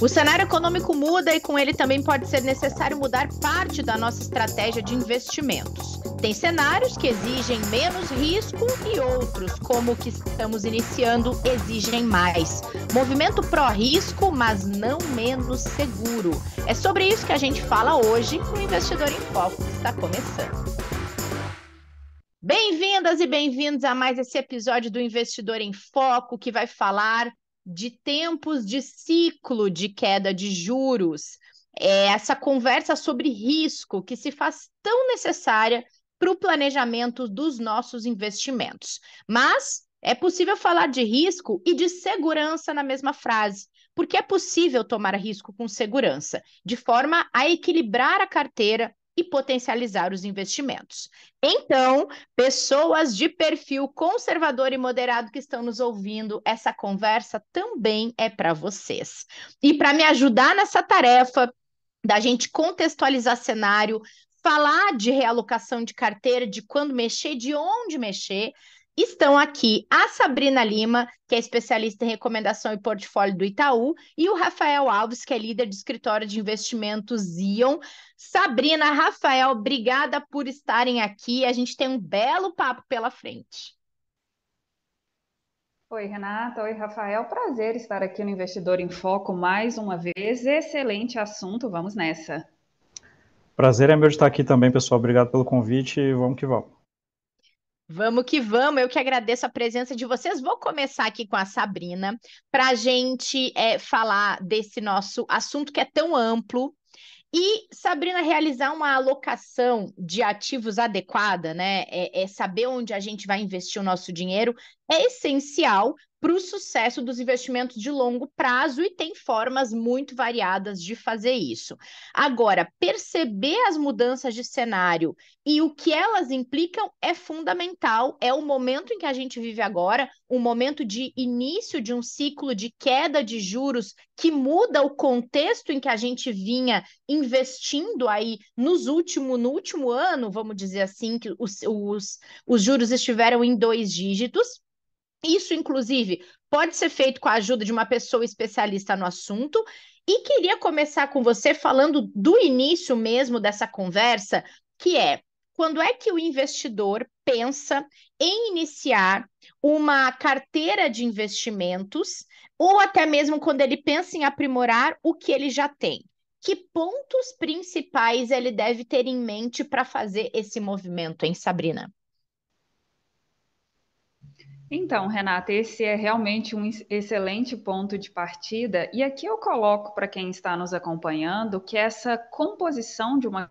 O cenário econômico muda e com ele também pode ser necessário mudar parte da nossa estratégia de investimentos. Tem cenários que exigem menos risco e outros, como o que estamos iniciando, exigem mais. Movimento pró-risco, mas não menos seguro. É sobre isso que a gente fala hoje no Investidor em Foco, que está começando. Bem-vindas e bem-vindos a mais esse episódio do Investidor em Foco, que vai falar de tempos de ciclo de queda de juros, é essa conversa sobre risco que se faz tão necessária para o planejamento dos nossos investimentos. Mas é possível falar de risco e de segurança na mesma frase, porque é possível tomar risco com segurança, de forma a equilibrar a carteira e potencializar os investimentos. Então, pessoas de perfil conservador e moderado que estão nos ouvindo, essa conversa também é para vocês. E para me ajudar nessa tarefa da gente contextualizar cenário, falar de realocação de carteira, de quando mexer, de onde mexer, Estão aqui a Sabrina Lima, que é especialista em recomendação e portfólio do Itaú, e o Rafael Alves, que é líder de escritório de investimentos Ion. Sabrina, Rafael, obrigada por estarem aqui. A gente tem um belo papo pela frente. Oi, Renata. Oi, Rafael. Prazer estar aqui no Investidor em Foco mais uma vez. Excelente assunto. Vamos nessa. Prazer é meu estar aqui também, pessoal. Obrigado pelo convite e vamos que vamos. Vamos que vamos, eu que agradeço a presença de vocês. Vou começar aqui com a Sabrina para a gente é, falar desse nosso assunto que é tão amplo. E, Sabrina, realizar uma alocação de ativos adequada, né? É, é saber onde a gente vai investir o nosso dinheiro é essencial para o sucesso dos investimentos de longo prazo e tem formas muito variadas de fazer isso. Agora, perceber as mudanças de cenário e o que elas implicam é fundamental. É o momento em que a gente vive agora, um momento de início de um ciclo de queda de juros que muda o contexto em que a gente vinha investindo aí nos último, no último ano, vamos dizer assim, que os, os, os juros estiveram em dois dígitos isso, inclusive, pode ser feito com a ajuda de uma pessoa especialista no assunto. E queria começar com você falando do início mesmo dessa conversa, que é quando é que o investidor pensa em iniciar uma carteira de investimentos, ou até mesmo quando ele pensa em aprimorar o que ele já tem? Que pontos principais ele deve ter em mente para fazer esse movimento, hein, Sabrina? Então, Renata, esse é realmente um excelente ponto de partida. E aqui eu coloco para quem está nos acompanhando que essa composição de uma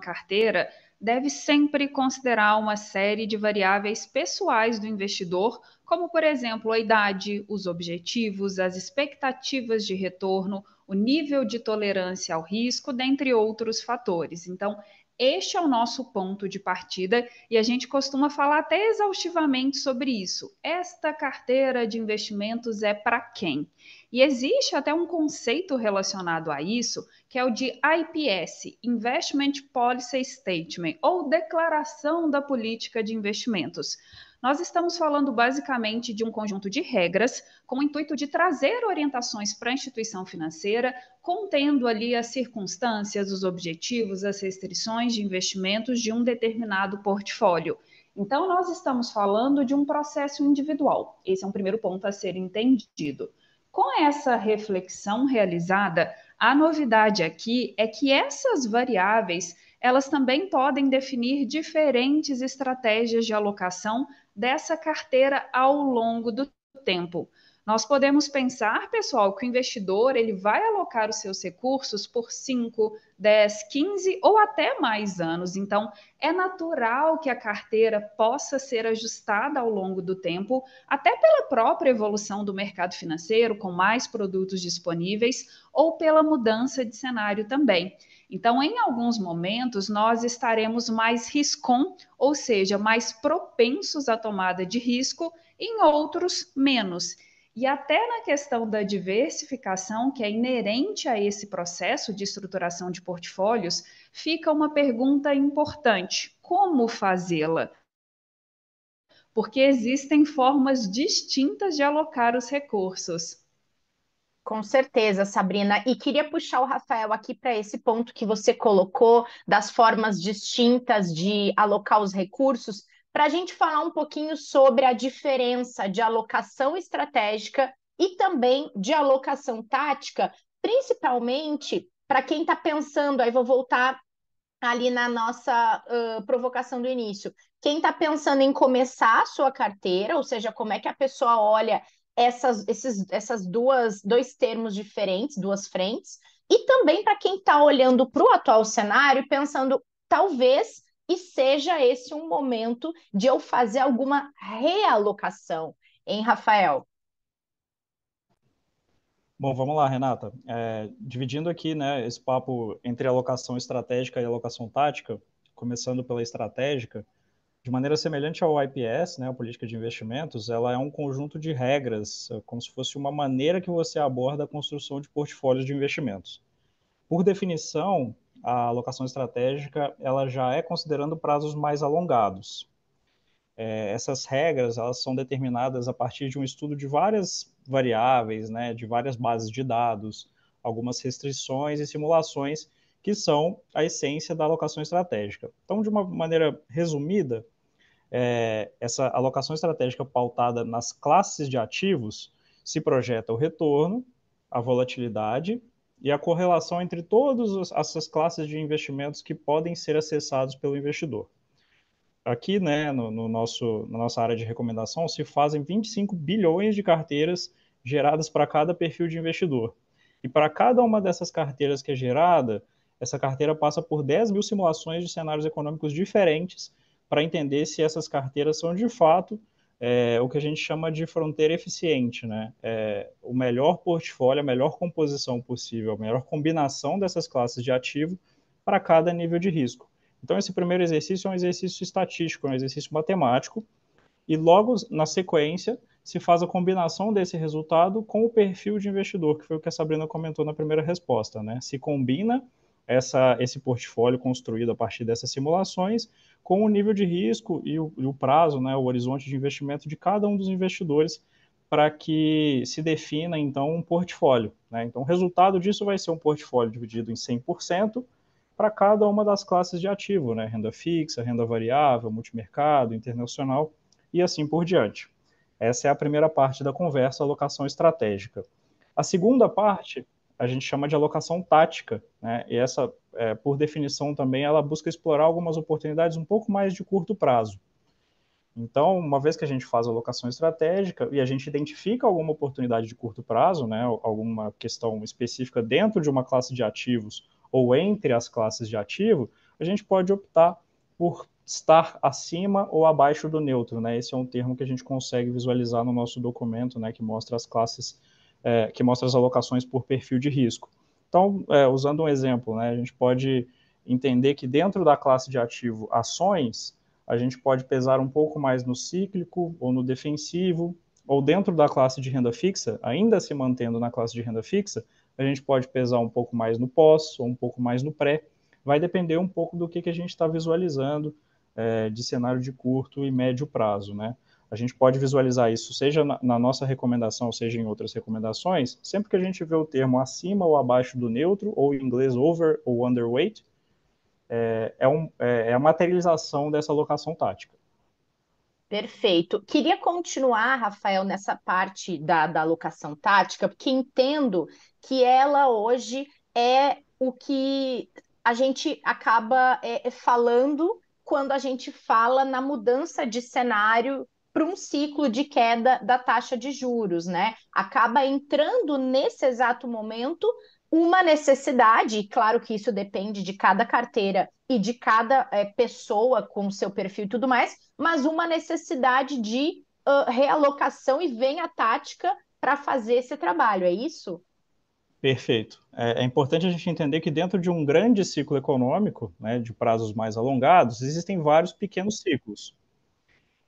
carteira deve sempre considerar uma série de variáveis pessoais do investidor, como, por exemplo, a idade, os objetivos, as expectativas de retorno, o nível de tolerância ao risco, dentre outros fatores. Então, este é o nosso ponto de partida e a gente costuma falar até exaustivamente sobre isso. Esta carteira de investimentos é para quem? E existe até um conceito relacionado a isso, que é o de IPS Investment Policy Statement ou Declaração da Política de Investimentos. Nós estamos falando basicamente de um conjunto de regras com o intuito de trazer orientações para a instituição financeira, contendo ali as circunstâncias, os objetivos, as restrições de investimentos de um determinado portfólio. Então, nós estamos falando de um processo individual. Esse é um primeiro ponto a ser entendido. Com essa reflexão realizada, a novidade aqui é que essas variáveis elas também podem definir diferentes estratégias de alocação dessa carteira ao longo do tempo. Nós podemos pensar, pessoal, que o investidor ele vai alocar os seus recursos por 5, 10, 15 ou até mais anos. Então, é natural que a carteira possa ser ajustada ao longo do tempo, até pela própria evolução do mercado financeiro, com mais produtos disponíveis, ou pela mudança de cenário também. Então, em alguns momentos, nós estaremos mais riscom, ou seja, mais propensos à tomada de risco, em outros, menos. E até na questão da diversificação, que é inerente a esse processo de estruturação de portfólios, fica uma pergunta importante: como fazê-la? Porque existem formas distintas de alocar os recursos. Com certeza, Sabrina. E queria puxar o Rafael aqui para esse ponto que você colocou das formas distintas de alocar os recursos, para a gente falar um pouquinho sobre a diferença de alocação estratégica e também de alocação tática, principalmente para quem está pensando, aí vou voltar ali na nossa uh, provocação do início. Quem está pensando em começar a sua carteira, ou seja, como é que a pessoa olha essas, esses, essas duas dois termos diferentes, duas frentes, e também para quem está olhando para o atual cenário pensando, talvez e seja esse um momento de eu fazer alguma realocação, hein, Rafael? Bom, vamos lá, Renata. É, dividindo aqui né, esse papo entre alocação estratégica e alocação tática, começando pela estratégica, de maneira semelhante ao IPS, né, a política de investimentos, ela é um conjunto de regras, eh, como se fosse uma maneira que você aborda a construção de portfólios de investimentos. Por definição, a alocação estratégica ela já é considerando prazos mais alongados. É, essas regras elas são determinadas a partir de um estudo de várias variáveis, né, de várias bases de dados, algumas restrições e simulações que são a essência da alocação estratégica. Então, de uma maneira resumida, é, essa alocação estratégica pautada nas classes de ativos se projeta o retorno, a volatilidade e a correlação entre todas essas classes de investimentos que podem ser acessados pelo investidor. Aqui, né, no, no nosso, na nossa área de recomendação, se fazem 25 bilhões de carteiras geradas para cada perfil de investidor. E para cada uma dessas carteiras que é gerada, essa carteira passa por 10 mil simulações de cenários econômicos diferentes para entender se essas carteiras são de fato é, o que a gente chama de fronteira eficiente, né? É, o melhor portfólio, a melhor composição possível, a melhor combinação dessas classes de ativo para cada nível de risco. Então, esse primeiro exercício é um exercício estatístico, é um exercício matemático, e logo na sequência se faz a combinação desse resultado com o perfil de investidor, que foi o que a Sabrina comentou na primeira resposta, né? Se combina essa, esse portfólio construído a partir dessas simulações, com o nível de risco e o, e o prazo, né, o horizonte de investimento de cada um dos investidores para que se defina, então, um portfólio. Né? Então, o resultado disso vai ser um portfólio dividido em 100% para cada uma das classes de ativo, né? renda fixa, renda variável, multimercado, internacional e assim por diante. Essa é a primeira parte da conversa, alocação estratégica. A segunda parte a gente chama de alocação tática, né? E essa, é, por definição também, ela busca explorar algumas oportunidades um pouco mais de curto prazo. Então, uma vez que a gente faz a alocação estratégica e a gente identifica alguma oportunidade de curto prazo, né, alguma questão específica dentro de uma classe de ativos ou entre as classes de ativo, a gente pode optar por estar acima ou abaixo do neutro, né? Esse é um termo que a gente consegue visualizar no nosso documento, né, que mostra as classes é, que mostra as alocações por perfil de risco. Então, é, usando um exemplo, né, a gente pode entender que dentro da classe de ativo ações, a gente pode pesar um pouco mais no cíclico ou no defensivo, ou dentro da classe de renda fixa, ainda se mantendo na classe de renda fixa, a gente pode pesar um pouco mais no pós ou um pouco mais no pré. Vai depender um pouco do que, que a gente está visualizando é, de cenário de curto e médio prazo, né? A gente pode visualizar isso, seja na, na nossa recomendação, seja em outras recomendações. Sempre que a gente vê o termo acima ou abaixo do neutro, ou em inglês over ou underweight, é, é, um, é, é, a materialização dessa locação tática. Perfeito. Queria continuar, Rafael, nessa parte da, da locação tática, porque entendo que ela hoje é o que a gente acaba é, é falando quando a gente fala na mudança de cenário para um ciclo de queda da taxa de juros, né? Acaba entrando nesse exato momento uma necessidade, e claro que isso depende de cada carteira e de cada é, pessoa com seu perfil e tudo mais, mas uma necessidade de uh, realocação e vem a tática para fazer esse trabalho, é isso? Perfeito. É, é, importante a gente entender que dentro de um grande ciclo econômico, né, de prazos mais alongados, existem vários pequenos ciclos.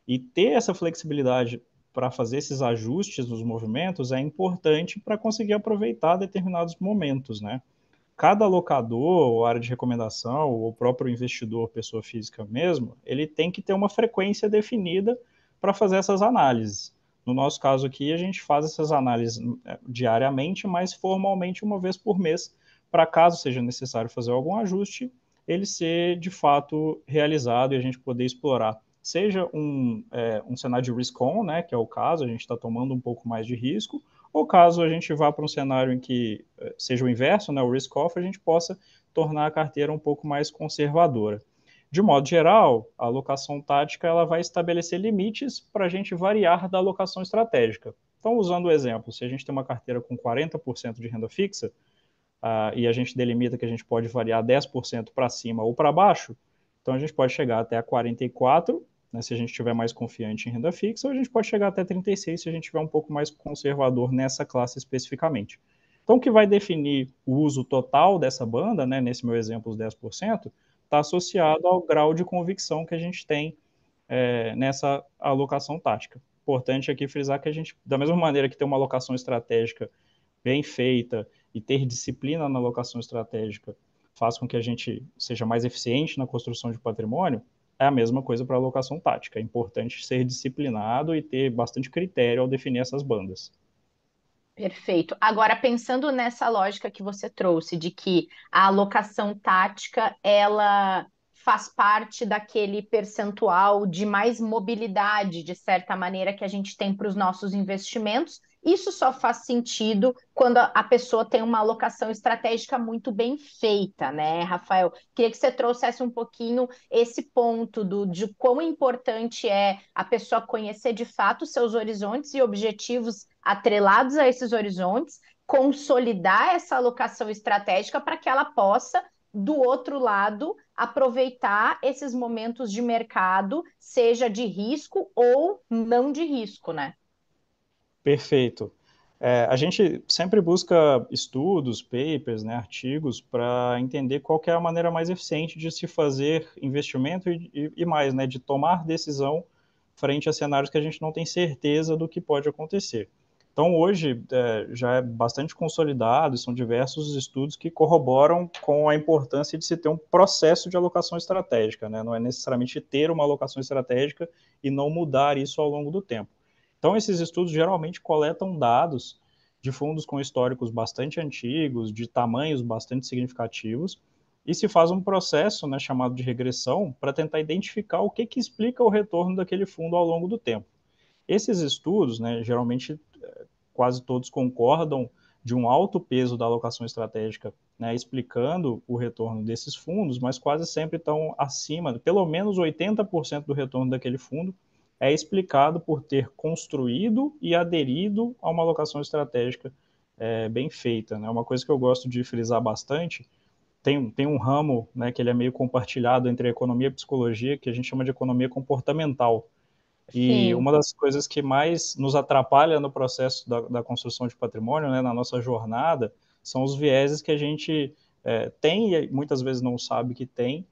E ter essa flexibilidade para fazer esses ajustes nos movimentos é importante para conseguir aproveitar determinados momentos, né? Cada locador, ou área de recomendação, ou o próprio investidor, pessoa física mesmo, ele tem que ter uma frequência definida para fazer essas análises. No nosso caso aqui, a gente faz essas análises é, diariamente, mas formalmente uma vez por mês, para caso seja necessário fazer algum ajuste, ele ser de fato realizado e a gente poder explorar seja um, é, um cenário de risk-on, né, que é o caso, a gente está tomando um pouco mais de risco, ou caso a gente vá para um cenário em que é, seja o inverso, né, o risk-off, a gente possa tornar a carteira um pouco mais conservadora. De modo geral, a alocação tática ela vai estabelecer limites para a gente variar da alocação estratégica. Então, usando o exemplo, se a gente tem uma carteira com 40% de renda fixa uh, e a gente delimita que a gente pode variar 10% para cima ou para baixo, então a gente pode chegar até a 44 né, se a gente estiver mais confiante em renda fixa, ou a gente pode chegar até 36 se a gente estiver um pouco mais conservador nessa classe especificamente. Então, o que vai definir o uso total dessa banda, né, nesse meu exemplo, os 10%, está associado ao grau de convicção que a gente tem é, nessa alocação tática. Importante aqui frisar que a gente, da mesma maneira que ter uma alocação estratégica bem feita e ter disciplina na alocação estratégica faz com que a gente seja mais eficiente na construção de patrimônio, é a mesma coisa para alocação tática. É importante ser disciplinado e ter bastante critério ao definir essas bandas. Perfeito. Agora, pensando nessa lógica que você trouxe de que a alocação tática ela faz parte daquele percentual de mais mobilidade, de certa maneira, que a gente tem para os nossos investimentos isso só faz sentido quando a pessoa tem uma alocação estratégica muito bem feita, né, Rafael? Queria que você trouxesse um pouquinho esse ponto do, de quão importante é a pessoa conhecer de fato seus horizontes e objetivos atrelados a esses horizontes, consolidar essa alocação estratégica para que ela possa do outro lado, aproveitar esses momentos de mercado, seja de risco ou não de risco, né? Perfeito. É, a gente sempre busca estudos, papers, né, artigos para entender qual é a maneira mais eficiente de se fazer investimento e, e, e, mais, né, de tomar decisão frente a cenários que a gente não tem certeza do que pode acontecer. Então hoje é, já é bastante consolidado, são diversos estudos que corroboram com a importância de se ter um processo de alocação estratégica, né? não é necessariamente ter uma alocação estratégica e não mudar isso ao longo do tempo. Então, esses estudos geralmente coletam dados de fundos com históricos bastante antigos, de tamanhos bastante significativos, e se faz um processo né, chamado de regressão para tentar identificar o que, que explica o retorno daquele fundo ao longo do tempo. Esses estudos, né, geralmente eh, quase todos concordam de um alto peso da alocação estratégica, né, explicando o retorno desses fundos, mas quase sempre estão acima, pelo menos 80% do retorno daquele fundo, é explicado por ter construído e aderido a uma alocação estratégica é, bem feita. Né? Uma coisa que eu gosto de frisar bastante, tem, tem um ramo né, que ele é meio compartilhado entre economia e psicologia, que a gente chama de economia comportamental. E Sim. uma das coisas que mais nos atrapalha no processo da, da construção de patrimônio, né, na nossa jornada, são os vieses que a gente é, tem e muitas vezes não sabe que tem,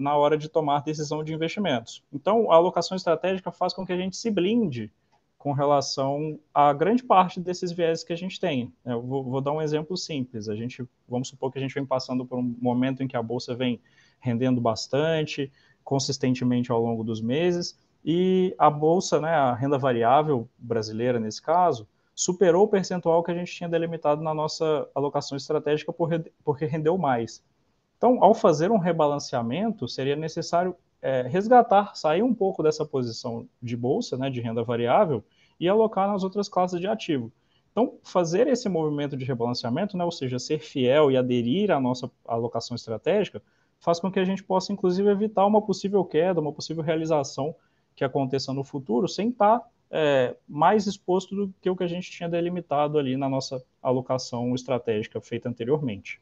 na hora de tomar decisão de investimentos. Então, a alocação estratégica faz com que a gente se blinde com relação a grande parte desses viéses que a gente tem. Eu vou, vou, dar um exemplo simples. A gente, vamos supor que a gente vem passando por um momento em que a bolsa vem rendendo bastante, consistentemente ao longo dos meses, e a bolsa, né, a renda variável brasileira nesse caso, superou o percentual que a gente tinha delimitado na nossa alocação estratégica porque rendeu mais. Então, ao fazer um rebalanceamento, seria necessário é, resgatar, sair um pouco dessa posição de bolsa, né, de renda variável, e alocar nas outras classes de ativo. Então, fazer esse movimento de rebalanceamento, né, ou seja, ser fiel e aderir à nossa alocação estratégica, faz com que a gente possa, inclusive, evitar uma possível queda, uma possível realização que aconteça no futuro, sem estar é, mais exposto do que o que a gente tinha delimitado ali na nossa alocação estratégica feita anteriormente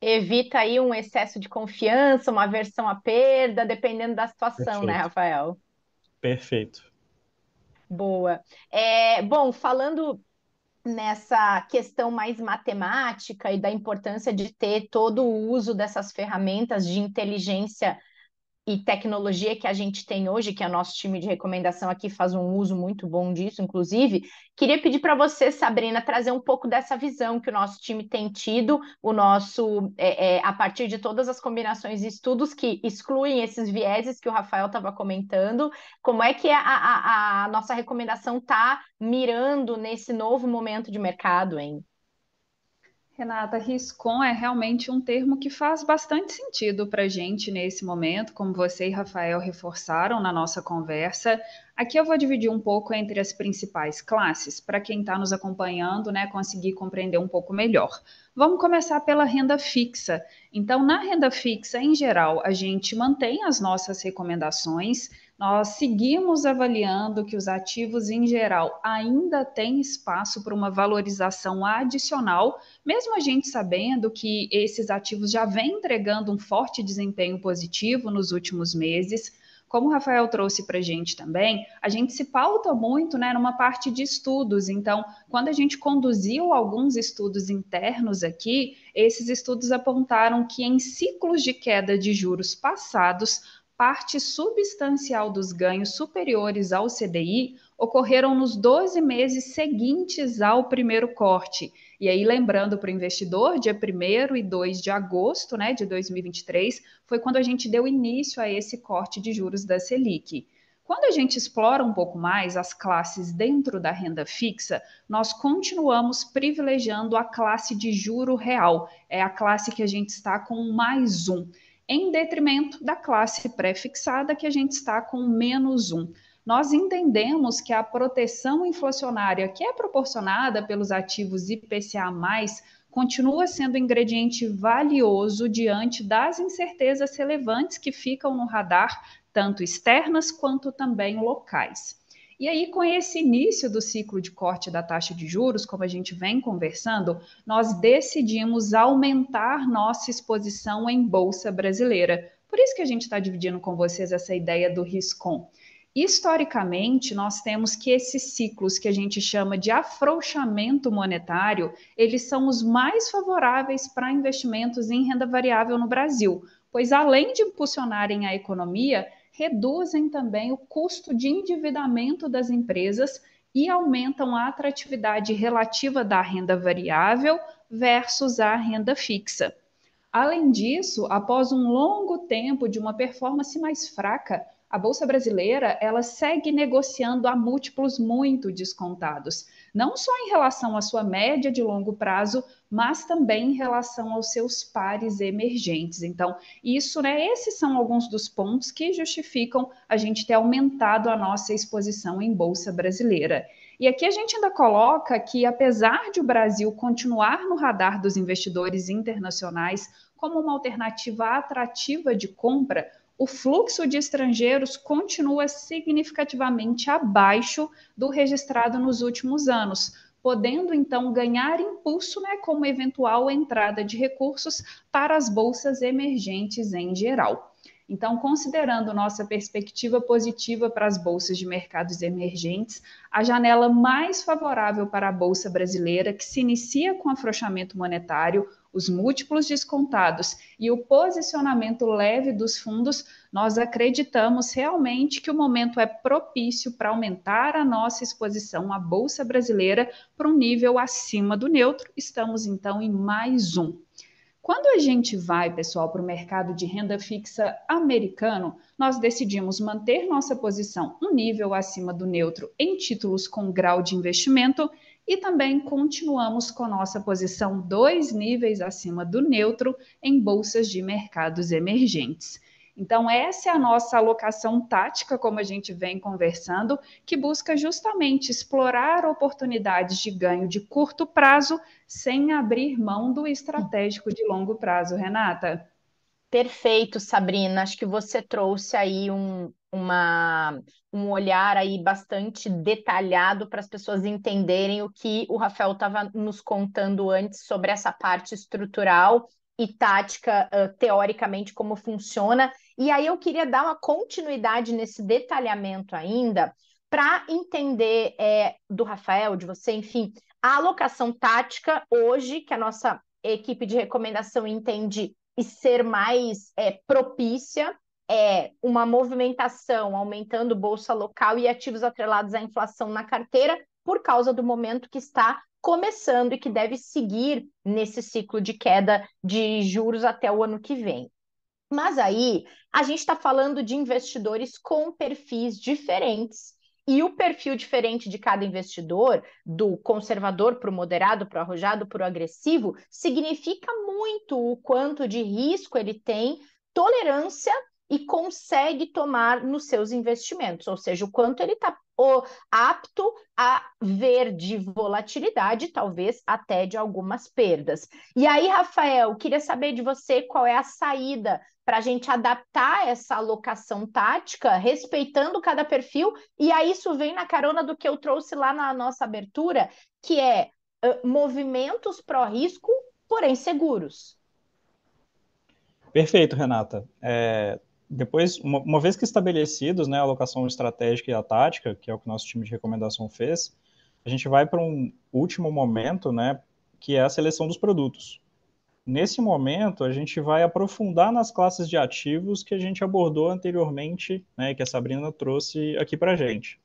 evita aí um excesso de confiança, uma aversão à perda, dependendo da situação, né, Perfeito. né, Rafael? Perfeito. Boa. É, bom, falando nessa questão mais matemática e da importância de ter todo o uso dessas ferramentas de inteligência e tecnologia que a gente tem hoje, que é o nosso time de recomendação aqui faz um uso muito bom disso, inclusive, queria pedir para você, Sabrina, trazer um pouco dessa visão que o nosso time tem tido, o nosso é, é, a partir de todas as combinações e estudos que excluem esses vieses que o Rafael estava comentando, como é que é a, a, a nossa recomendação está mirando nesse novo momento de mercado, hein? Renata, RISCOM é realmente um termo que faz bastante sentido para a gente nesse momento, como você e Rafael reforçaram na nossa conversa. Aqui eu vou dividir um pouco entre as principais classes, para quem está nos acompanhando né, conseguir compreender um pouco melhor. Vamos começar pela renda fixa. Então, na renda fixa, em geral, a gente mantém as nossas recomendações nós seguimos avaliando que os ativos em geral ainda têm espaço para uma valorização adicional, mesmo a gente sabendo que esses ativos já vêm entregando um forte desempenho positivo nos últimos meses. Como o Rafael trouxe para a gente também, a gente se pauta muito né, numa parte de estudos. Então, quando a gente conduziu alguns estudos internos aqui, esses estudos apontaram que em ciclos de queda de juros passados, parte substancial dos ganhos superiores ao CDI ocorreram nos 12 meses seguintes ao primeiro corte. E aí, lembrando para o investidor, dia 1 e 2 de agosto né, de 2023 foi quando a gente deu início a esse corte de juros da Selic. Quando a gente explora um pouco mais as classes dentro da renda fixa, nós continuamos privilegiando a classe de juro real, é a classe que a gente está com mais um em detrimento da classe prefixada, que a gente está com menos um. Nós entendemos que a proteção inflacionária que é proporcionada pelos ativos IPCA, continua sendo um ingrediente valioso diante das incertezas relevantes que ficam no radar, tanto externas quanto também locais. E aí, com esse início do ciclo de corte da taxa de juros, como a gente vem conversando, nós decidimos aumentar nossa exposição em Bolsa Brasileira. Por isso que a gente está dividindo com vocês essa ideia do RISCOM. Historicamente, nós temos que esses ciclos que a gente chama de afrouxamento monetário, eles são os mais favoráveis para investimentos em renda variável no Brasil, pois além de impulsionarem a economia, reduzem também o custo de endividamento das empresas e aumentam a atratividade relativa da renda variável versus a renda fixa. Além disso, após um longo tempo de uma performance mais fraca, a bolsa brasileira ela segue negociando a múltiplos muito descontados não só em relação à sua média de longo prazo, mas também em relação aos seus pares emergentes. Então, isso, né, esses são alguns dos pontos que justificam a gente ter aumentado a nossa exposição em bolsa brasileira. E aqui a gente ainda coloca que, apesar de o Brasil continuar no radar dos investidores internacionais como uma alternativa atrativa de compra, o fluxo de estrangeiros continua significativamente abaixo do registrado nos últimos anos, podendo então ganhar impulso né, com eventual entrada de recursos para as bolsas emergentes em geral. Então, considerando nossa perspectiva positiva para as bolsas de mercados emergentes, a janela mais favorável para a bolsa brasileira, que se inicia com afrouxamento monetário, os múltiplos descontados e o posicionamento leve dos fundos, nós acreditamos realmente que o momento é propício para aumentar a nossa exposição à Bolsa Brasileira para um nível acima do neutro. Estamos então em mais um. Quando a gente vai, pessoal, para o mercado de renda fixa americano, nós decidimos manter nossa posição um nível acima do neutro em títulos com grau de investimento e também continuamos com nossa posição dois níveis acima do neutro em bolsas de mercados emergentes. Então, essa é a nossa alocação tática, como a gente vem conversando, que busca justamente explorar oportunidades de ganho de curto prazo sem abrir mão do estratégico de longo prazo, Renata. Perfeito, Sabrina. Acho que você trouxe aí um, uma, um olhar aí bastante detalhado para as pessoas entenderem o que o Rafael estava nos contando antes sobre essa parte estrutural e tática, uh, teoricamente, como funciona. E aí eu queria dar uma continuidade nesse detalhamento ainda para entender é, do Rafael, de você, enfim, a alocação tática hoje, que a nossa equipe de recomendação entende e ser mais é, propícia é, uma movimentação aumentando bolsa local e ativos atrelados à inflação na carteira por causa do momento que está começando e que deve seguir nesse ciclo de queda de juros até o ano que vem. Mas aí a gente está falando de investidores com perfis diferentes. E o perfil diferente de cada investidor, do conservador para o moderado, para o arrojado, para o agressivo, significa muito o quanto de risco ele tem tolerância e consegue tomar nos seus investimentos, ou seja, o quanto ele está apto a ver de volatilidade, talvez até de algumas perdas. E aí, Rafael, queria saber de você qual é a saída para a gente adaptar essa alocação tática, respeitando cada perfil, e aí isso vem na carona do que eu trouxe lá na nossa abertura, que é uh, movimentos pró-risco, porém seguros. Perfeito, Renata. É, depois, uma, uma, vez que estabelecidos né, a alocação estratégica e a tática, que é o que nosso time de recomendação fez, a gente vai para um último momento, né, que é a seleção dos produtos. Nesse momento, a gente vai aprofundar nas classes de ativos que a gente abordou anteriormente, né, que a Sabrina trouxe aqui para a gente.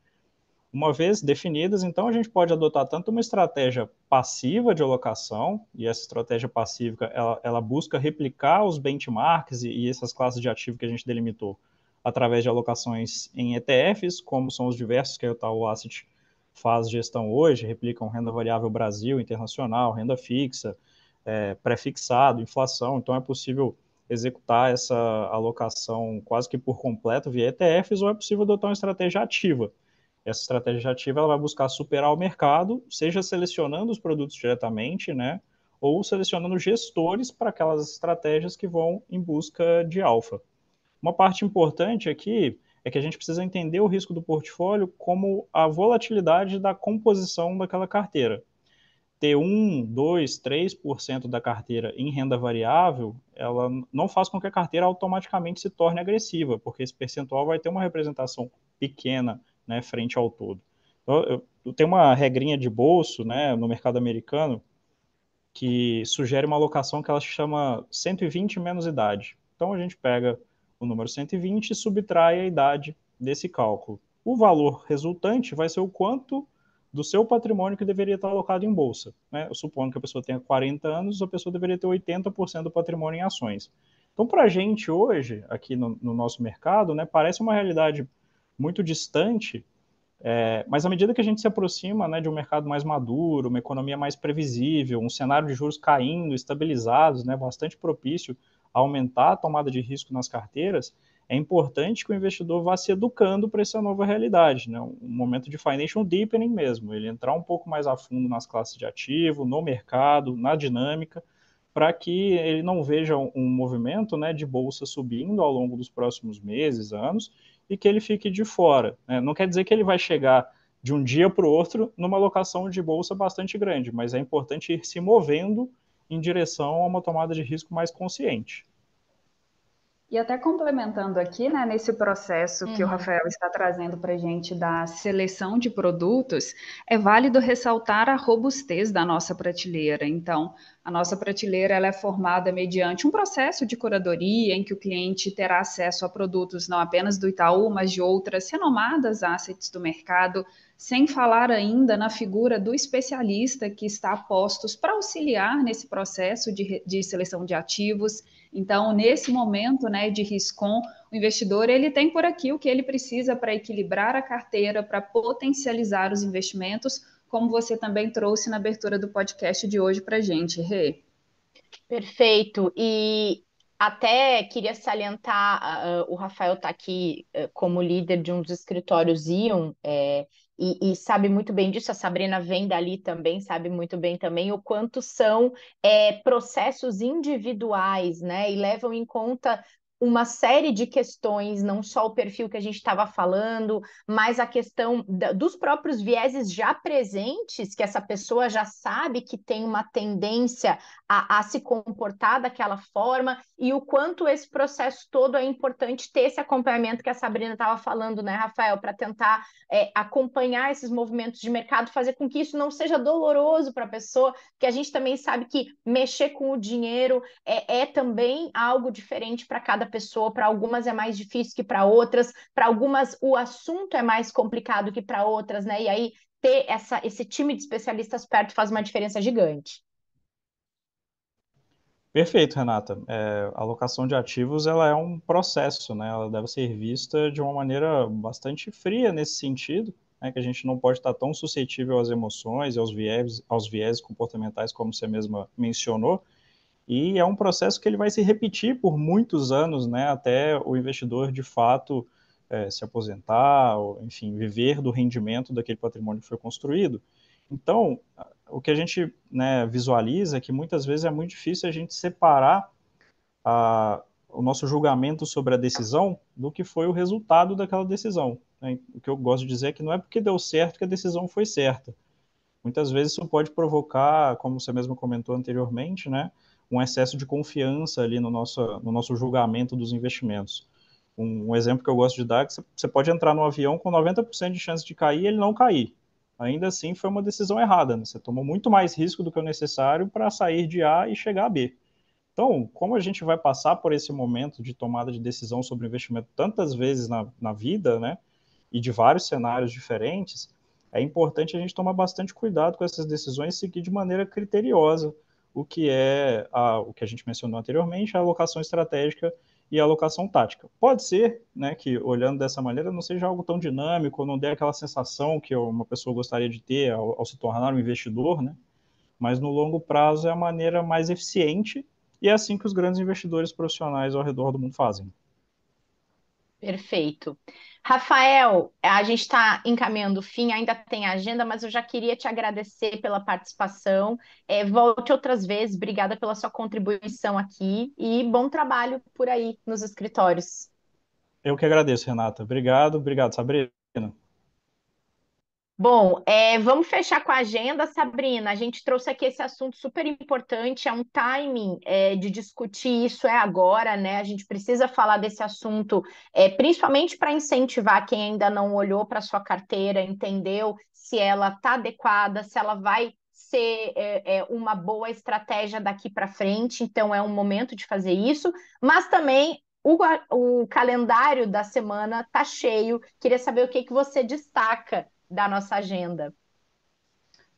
Uma vez definidas, então a gente pode adotar tanto uma estratégia passiva de alocação, e essa estratégia passiva ela, ela busca replicar os benchmarks e, e essas classes de ativo que a gente delimitou através de alocações em ETFs, como são os diversos que a Utah Asset faz gestão hoje, replicam renda variável Brasil, internacional, renda fixa, é, pré-fixado, inflação. Então é possível executar essa alocação quase que por completo via ETFs ou é possível adotar uma estratégia ativa, essa estratégia ativa ela vai buscar superar o mercado, seja selecionando os produtos diretamente, né, ou selecionando gestores para aquelas estratégias que vão em busca de alfa. Uma parte importante aqui é que a gente precisa entender o risco do portfólio como a volatilidade da composição daquela carteira. Ter 1, 2, 3% da carteira em renda variável, ela não faz com que a carteira automaticamente se torne agressiva, porque esse percentual vai ter uma representação pequena né, frente ao todo. Então, eu, tem uma regrinha de bolso né, no mercado americano que sugere uma alocação que ela chama 120 menos idade. Então a gente pega o número 120 e subtrai a idade desse cálculo. O valor resultante vai ser o quanto do seu patrimônio que deveria estar alocado em bolsa. Né? Eu supondo que a pessoa tenha 40 anos, a pessoa deveria ter 80% do patrimônio em ações. Então, para a gente hoje, aqui no, no nosso mercado, né, parece uma realidade muito distante, é, mas à medida que a gente se aproxima né, de um mercado mais maduro, uma economia mais previsível, um cenário de juros caindo, estabilizados, né, bastante propício a aumentar a tomada de risco nas carteiras, é importante que o investidor vá se educando para essa nova realidade, né? um momento de financial deepening mesmo, ele entrar um pouco mais a fundo nas classes de ativo, no mercado, na dinâmica, para que ele não veja um movimento né, de bolsa subindo ao longo dos próximos meses, anos, e que ele fique de fora. Né? Não quer dizer que ele vai chegar de um dia para o outro numa locação de bolsa bastante grande, mas é importante ir se movendo em direção a uma tomada de risco mais consciente. E até complementando aqui, né, nesse processo uhum. que o uhum. Rafael está trazendo para a gente da seleção de produtos, é válido ressaltar a robustez da nossa prateleira. Então, a nossa prateleira ela é formada mediante um processo de curadoria em que o cliente terá acesso a produtos não apenas do Itaú, mas de outras renomadas assets do mercado, sem falar ainda na figura do especialista que está a postos para auxiliar nesse processo de, de, seleção de ativos. Então, nesse momento né, de RISCOM, o investidor ele tem por aqui o que ele precisa para equilibrar a carteira, para potencializar os investimentos, como você também trouxe na abertura do podcast de hoje para a gente, Rê. Perfeito. E até queria salientar, uh, o Rafael está aqui uh, como líder de um dos escritórios Ion, é, e, e, sabe muito bem disso, a Sabrina vem dali também, sabe muito bem também o quanto são é, processos individuais, né? E levam em conta uma série de questões, não só o perfil que a gente estava falando, mas a questão da, dos próprios vieses já presentes, que essa pessoa já sabe que tem uma tendência a, a se comportar daquela forma, e o quanto esse processo todo é importante ter esse acompanhamento que a Sabrina estava falando, né, Rafael, para tentar é, acompanhar esses movimentos de mercado, fazer com que isso não seja doloroso para a pessoa, porque a gente também sabe que mexer com o dinheiro é, é também algo diferente para cada pessoa, para algumas é mais difícil que para outras, para algumas o assunto é mais complicado que para outras, né? E aí ter essa, esse time de especialistas perto faz uma diferença gigante. Perfeito, Renata. É, a alocação de ativos ela é um processo, né? Ela deve ser vista de uma maneira bastante fria nesse sentido, né? que a gente não pode estar tão suscetível às emoções e aos viés, aos viés comportamentais como você mesma mencionou. E é um processo que ele vai se repetir por muitos anos, né, até o investidor de fato é, se aposentar, ou, enfim, viver do rendimento daquele patrimônio que foi construído. Então, o que a gente né, visualiza é que muitas vezes é muito difícil a gente separar a, o nosso julgamento sobre a decisão do que foi o resultado daquela decisão. Né? O que eu gosto de dizer é que não é porque deu certo que a decisão foi certa. Muitas vezes isso pode provocar, como você mesmo comentou anteriormente, né, um excesso de confiança ali no nosso, no nosso julgamento dos investimentos. Um, um exemplo que eu gosto de dar é que você pode entrar no avião com 90% de chance de cair e ele não cair. Ainda assim, foi uma decisão errada. Né? Você tomou muito mais risco do que o necessário para sair de A e chegar a B. Então, como a gente vai passar por esse momento de tomada de decisão sobre investimento tantas vezes na, na vida, né? E de vários cenários diferentes, é importante a gente tomar bastante cuidado com essas decisões e seguir de maneira criteriosa o que é a, o que a gente mencionou anteriormente, a alocação estratégica e a alocação tática. Pode ser né, que, olhando dessa maneira, não seja algo tão dinâmico, não dê aquela sensação que uma pessoa gostaria de ter ao, ao se tornar um investidor, né? mas no longo prazo é a maneira mais eficiente e é assim que os grandes investidores profissionais ao redor do mundo fazem. Perfeito. Rafael, a gente está encaminhando o fim, ainda tem agenda, mas eu já queria te agradecer pela participação. É, volte outras vezes, obrigada pela sua contribuição aqui e bom trabalho por aí nos escritórios. Eu que agradeço, Renata. Obrigado, obrigado, Sabrina. Bom, é, vamos fechar com a agenda, Sabrina. A gente trouxe aqui esse assunto super importante, é um timing é, de discutir isso é agora, né? A gente precisa falar desse assunto, é, principalmente para incentivar quem ainda não olhou para sua carteira, entendeu se ela está adequada, se ela vai ser é, é uma boa estratégia daqui para frente. Então é um momento de fazer isso, mas também o, o, calendário da semana tá cheio. Queria saber o que, que você destaca da nossa agenda?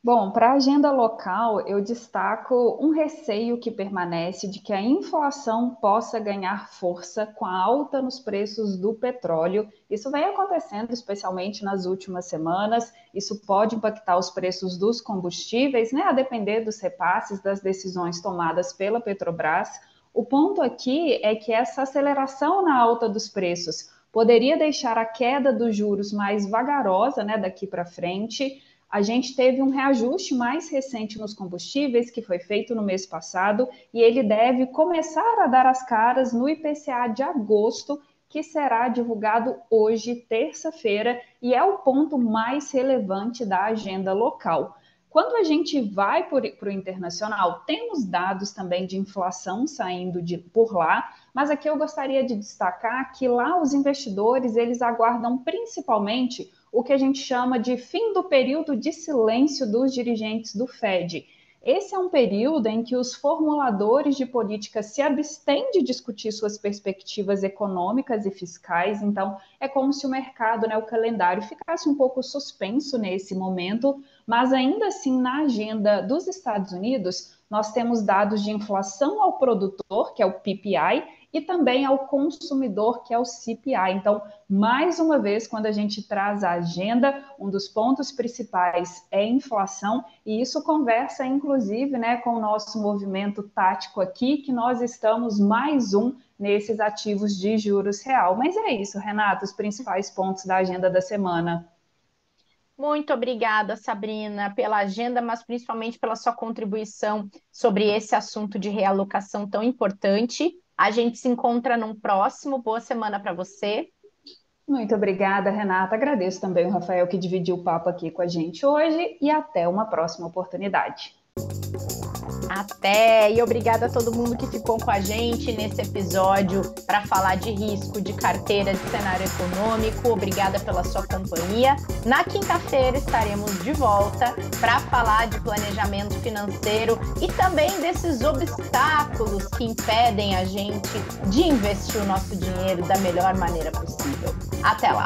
Bom, para a agenda local, eu destaco um receio que permanece de que a inflação possa ganhar força com a alta nos preços do petróleo. Isso vem acontecendo especialmente nas últimas semanas. Isso pode impactar os preços dos combustíveis, né, a depender dos repasses das decisões tomadas pela Petrobras. O ponto aqui é que essa aceleração na alta dos preços poderia deixar a queda dos juros mais vagarosa né, daqui para frente. A gente teve um reajuste mais recente nos combustíveis, que foi feito no mês passado, e ele deve começar a dar as caras no IPCA de agosto, que será divulgado hoje, terça-feira, e é o ponto mais relevante da agenda local. Quando a gente vai para o internacional, temos dados também de inflação saindo de, por lá. Mas aqui eu gostaria de destacar que lá os investidores eles aguardam principalmente o que a gente chama de fim do período de silêncio dos dirigentes do Fed. Esse é um período em que os formuladores de política se abstêm de discutir suas perspectivas econômicas e fiscais, então é como se o mercado, né, o calendário, ficasse um pouco suspenso nesse momento, mas ainda assim, na agenda dos Estados Unidos, nós temos dados de inflação ao produtor, que é o PPI, e também ao consumidor, que é o CPI. Então, mais uma vez, quando a gente traz a agenda, um dos pontos principais é inflação, e isso conversa, inclusive, né, com o nosso movimento tático aqui, que nós estamos mais um nesses ativos de juros real. Mas é isso, Renato, os principais pontos da agenda da semana. Muito obrigada, Sabrina, pela agenda, mas principalmente pela sua contribuição sobre esse assunto de realocação tão importante. A gente se encontra num próximo. Boa semana para você. Muito obrigada, Renata. Agradeço também o Rafael que dividiu o papo aqui com a gente hoje e até uma próxima oportunidade. Até e obrigada a todo mundo que ficou com a gente nesse episódio para falar de risco, de carteira, de cenário econômico. Obrigada pela sua companhia. Na quinta-feira estaremos de volta para falar de planejamento financeiro e também desses obstáculos que impedem a gente de investir o nosso dinheiro da melhor maneira possível. Até lá.